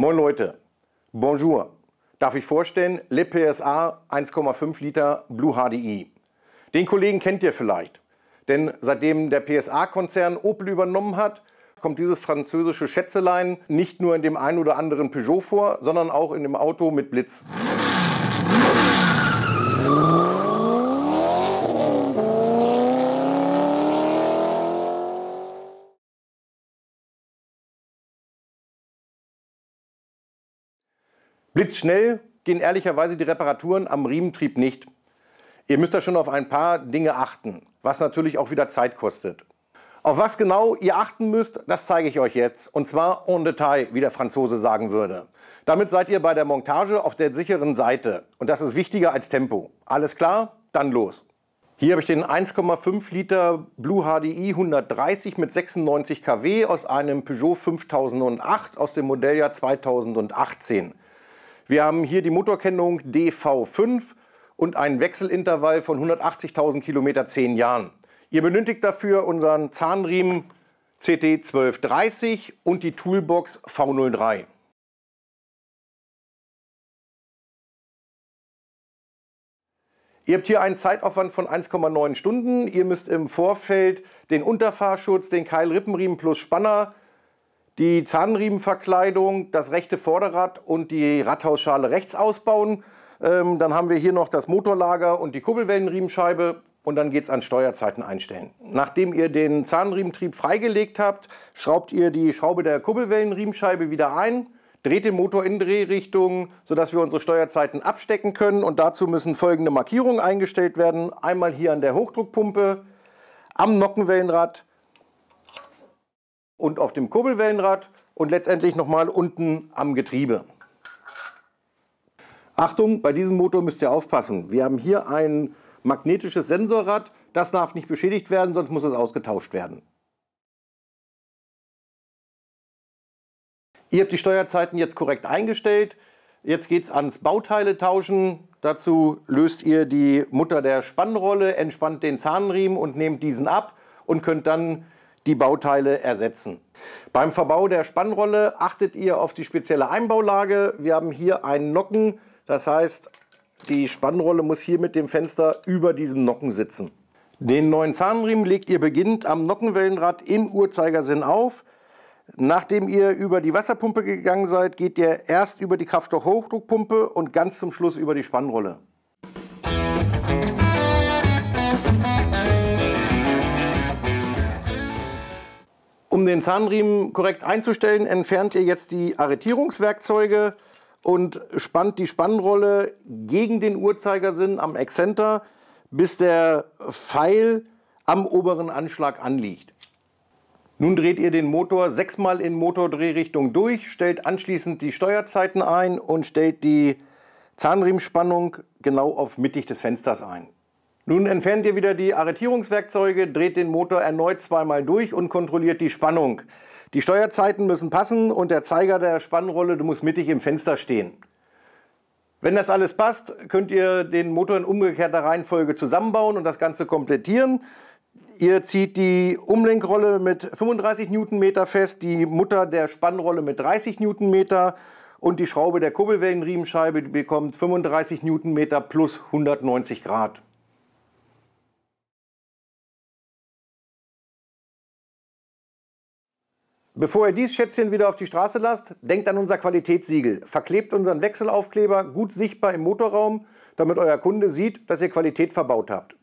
Moin Leute, bonjour. Darf ich vorstellen, Le PSA 1,5 Liter Blue HDI. Den Kollegen kennt ihr vielleicht, denn seitdem der PSA-Konzern Opel übernommen hat, kommt dieses französische Schätzelein nicht nur in dem einen oder anderen Peugeot vor, sondern auch in dem Auto mit Blitz. Blitzschnell gehen ehrlicherweise die Reparaturen am Riementrieb nicht. Ihr müsst da schon auf ein paar Dinge achten, was natürlich auch wieder Zeit kostet. Auf was genau ihr achten müsst, das zeige ich euch jetzt. Und zwar en Detail, wie der Franzose sagen würde. Damit seid ihr bei der Montage auf der sicheren Seite. Und das ist wichtiger als Tempo. Alles klar? Dann los. Hier habe ich den 1,5 Liter Blue HDI 130 mit 96 kW aus einem Peugeot 5008 aus dem Modelljahr 2018. Wir haben hier die Motorkennung DV5 und einen Wechselintervall von 180.000 Kilometer 10 Jahren. Ihr benötigt dafür unseren Zahnriemen CT1230 und die Toolbox V03. Ihr habt hier einen Zeitaufwand von 1,9 Stunden. Ihr müsst im Vorfeld den Unterfahrschutz, den Keilrippenriemen plus Spanner die Zahnriemenverkleidung, das rechte Vorderrad und die Radhausschale rechts ausbauen. Ähm, dann haben wir hier noch das Motorlager und die Kurbelwellenriemenscheibe und dann geht es an Steuerzeiten einstellen. Nachdem ihr den Zahnriementrieb freigelegt habt, schraubt ihr die Schraube der Kurbelwellenriemenscheibe wieder ein, dreht den Motor in Drehrichtung, sodass wir unsere Steuerzeiten abstecken können und dazu müssen folgende Markierungen eingestellt werden. Einmal hier an der Hochdruckpumpe, am Nockenwellenrad, und auf dem Kurbelwellenrad und letztendlich nochmal unten am Getriebe. Achtung, bei diesem Motor müsst ihr aufpassen. Wir haben hier ein magnetisches Sensorrad. Das darf nicht beschädigt werden, sonst muss es ausgetauscht werden. Ihr habt die Steuerzeiten jetzt korrekt eingestellt. Jetzt geht es ans Bauteile tauschen. Dazu löst ihr die Mutter der Spannrolle, entspannt den Zahnriemen und nehmt diesen ab und könnt dann die Bauteile ersetzen. Beim Verbau der Spannrolle achtet ihr auf die spezielle Einbaulage. Wir haben hier einen Nocken, das heißt, die Spannrolle muss hier mit dem Fenster über diesem Nocken sitzen. Den neuen Zahnriemen legt ihr beginnend am Nockenwellenrad im Uhrzeigersinn auf. Nachdem ihr über die Wasserpumpe gegangen seid, geht ihr erst über die Kraftstoffhochdruckpumpe und ganz zum Schluss über die Spannrolle. Um den Zahnriemen korrekt einzustellen, entfernt ihr jetzt die Arretierungswerkzeuge und spannt die Spannrolle gegen den Uhrzeigersinn am Exzenter, bis der Pfeil am oberen Anschlag anliegt. Nun dreht ihr den Motor sechsmal in Motordrehrichtung durch, stellt anschließend die Steuerzeiten ein und stellt die Zahnriemenspannung genau auf mittig des Fensters ein. Nun entfernt ihr wieder die Arretierungswerkzeuge, dreht den Motor erneut zweimal durch und kontrolliert die Spannung. Die Steuerzeiten müssen passen und der Zeiger der Spannrolle muss mittig im Fenster stehen. Wenn das alles passt, könnt ihr den Motor in umgekehrter Reihenfolge zusammenbauen und das Ganze komplettieren. Ihr zieht die Umlenkrolle mit 35 Newtonmeter fest, die Mutter der Spannrolle mit 30 Newtonmeter und die Schraube der Kurbelwellenriemenscheibe bekommt 35 Newtonmeter plus 190 Grad. Bevor ihr dies Schätzchen wieder auf die Straße lasst, denkt an unser Qualitätssiegel. Verklebt unseren Wechselaufkleber gut sichtbar im Motorraum, damit euer Kunde sieht, dass ihr Qualität verbaut habt.